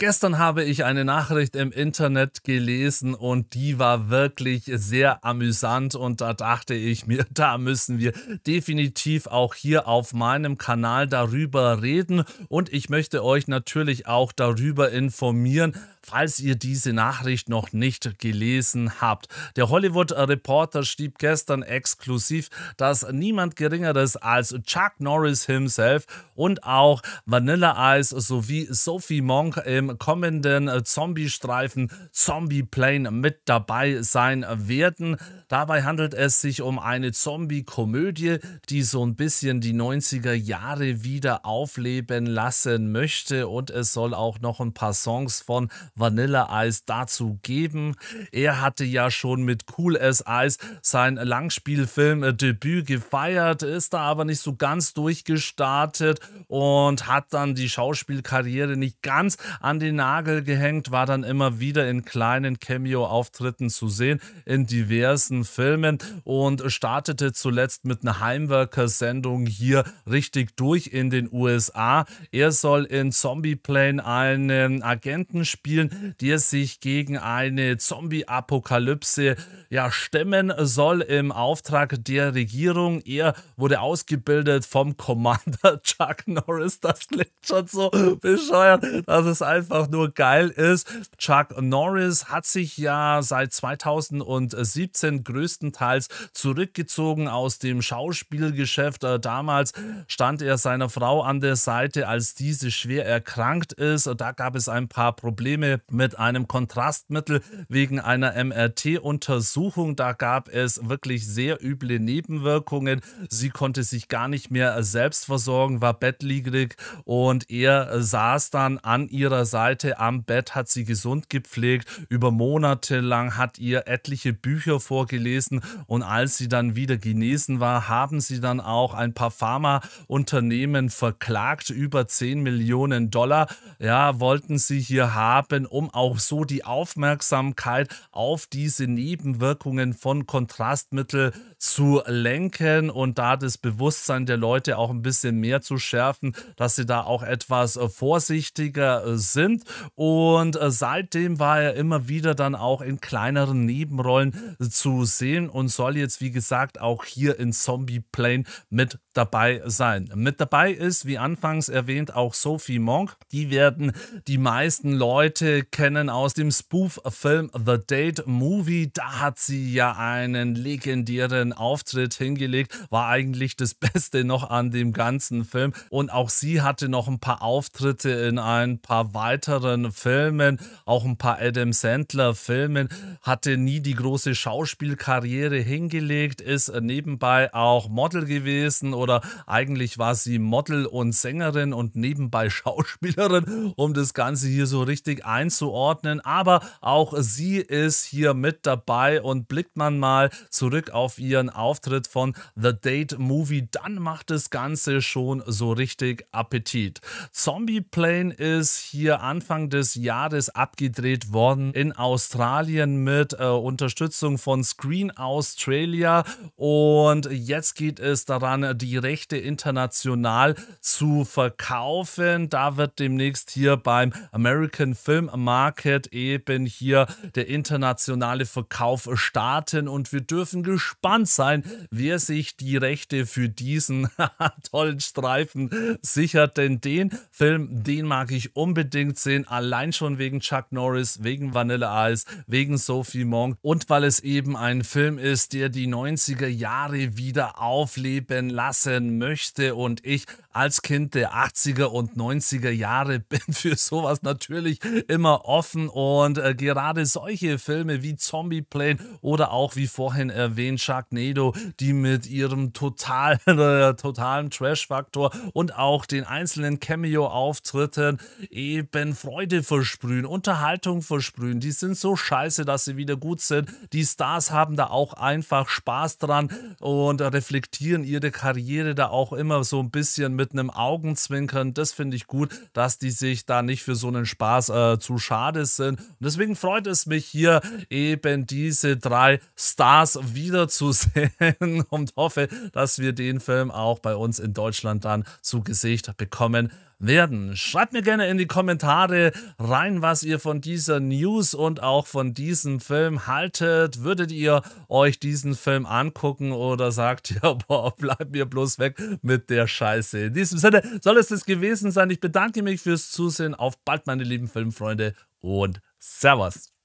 Gestern habe ich eine Nachricht im Internet gelesen und die war wirklich sehr amüsant und da dachte ich mir, da müssen wir definitiv auch hier auf meinem Kanal darüber reden und ich möchte euch natürlich auch darüber informieren, falls ihr diese Nachricht noch nicht gelesen habt. Der Hollywood Reporter schrieb gestern exklusiv, dass niemand geringeres als Chuck Norris himself und auch Vanilla Ice sowie Sophie Monk im kommenden äh, Zombie-Streifen Zombie Plane mit dabei sein werden. Dabei handelt es sich um eine Zombie-Komödie, die so ein bisschen die 90er Jahre wieder aufleben lassen möchte und es soll auch noch ein paar Songs von Vanilla Ice dazu geben. Er hatte ja schon mit Cool as Ice sein Langspielfilm-Debüt äh, gefeiert, ist da aber nicht so ganz durchgestartet und hat dann die Schauspielkarriere nicht ganz an den Nagel gehängt, war dann immer wieder in kleinen Cameo-Auftritten zu sehen in diversen Filmen und startete zuletzt mit einer Heimwerker-Sendung hier richtig durch in den USA. Er soll in Zombie Plane einen Agenten spielen, der sich gegen eine Zombie-Apokalypse ja, stemmen soll im Auftrag der Regierung. Er wurde ausgebildet vom Commander Chuck Norris. Das klingt schon so bescheuert. dass es einfach einfach nur geil ist. Chuck Norris hat sich ja seit 2017 größtenteils zurückgezogen aus dem Schauspielgeschäft. Äh, damals stand er seiner Frau an der Seite, als diese schwer erkrankt ist. Da gab es ein paar Probleme mit einem Kontrastmittel wegen einer MRT-Untersuchung. Da gab es wirklich sehr üble Nebenwirkungen. Sie konnte sich gar nicht mehr selbst versorgen, war bettlägerig und er saß dann an ihrer Seite Seite am Bett, hat sie gesund gepflegt. Über Monate lang hat ihr etliche Bücher vorgelesen und als sie dann wieder genesen war, haben sie dann auch ein paar Pharmaunternehmen verklagt. Über 10 Millionen Dollar ja, wollten sie hier haben, um auch so die Aufmerksamkeit auf diese Nebenwirkungen von Kontrastmittel zu lenken und da das Bewusstsein der Leute auch ein bisschen mehr zu schärfen, dass sie da auch etwas vorsichtiger sind sind. Und äh, seitdem war er immer wieder dann auch in kleineren Nebenrollen zu sehen und soll jetzt, wie gesagt, auch hier in Zombie Plane mit dabei sein. Mit dabei ist, wie anfangs erwähnt, auch Sophie Monk. Die werden die meisten Leute kennen aus dem Spoof-Film The Date Movie. Da hat sie ja einen legendären Auftritt hingelegt, war eigentlich das Beste noch an dem ganzen Film. Und auch sie hatte noch ein paar Auftritte in ein paar weiteren alteren Filmen, auch ein paar Adam Sandler Filmen, hatte nie die große Schauspielkarriere hingelegt, ist nebenbei auch Model gewesen oder eigentlich war sie Model und Sängerin und nebenbei Schauspielerin, um das Ganze hier so richtig einzuordnen. Aber auch sie ist hier mit dabei und blickt man mal zurück auf ihren Auftritt von The Date Movie, dann macht das Ganze schon so richtig Appetit. Zombie Plane ist hier Anfang des Jahres abgedreht worden in Australien mit äh, Unterstützung von Screen Australia. Und jetzt geht es daran, die Rechte international zu verkaufen. Da wird demnächst hier beim American Film Market eben hier der internationale Verkauf starten. Und wir dürfen gespannt sein, wer sich die Rechte für diesen tollen Streifen sichert. Denn den Film, den mag ich unbedingt unbedingt sehen, allein schon wegen Chuck Norris, wegen Vanilla Ice, wegen Sophie Monk und weil es eben ein Film ist, der die 90er Jahre wieder aufleben lassen möchte und ich als Kind der 80er und 90er Jahre bin für sowas natürlich immer offen und äh, gerade solche Filme wie Zombie Plane oder auch wie vorhin erwähnt Sharknado, die mit ihrem total, äh, totalen Trash-Faktor und auch den einzelnen Cameo-Auftritten eben Freude versprühen, Unterhaltung versprühen. Die sind so scheiße, dass sie wieder gut sind. Die Stars haben da auch einfach Spaß dran und reflektieren ihre Karriere da auch immer so ein bisschen mit mit einem Augenzwinkern, das finde ich gut, dass die sich da nicht für so einen Spaß äh, zu schade sind. Und deswegen freut es mich hier eben diese drei Stars wiederzusehen und hoffe, dass wir den Film auch bei uns in Deutschland dann zu Gesicht bekommen werden. Schreibt mir gerne in die Kommentare rein, was ihr von dieser News und auch von diesem Film haltet. Würdet ihr euch diesen Film angucken oder sagt ihr, ja, boah, bleibt mir bloß weg mit der Scheiße. In diesem Sinne soll es das gewesen sein. Ich bedanke mich fürs Zusehen. Auf bald, meine lieben Filmfreunde und Servus.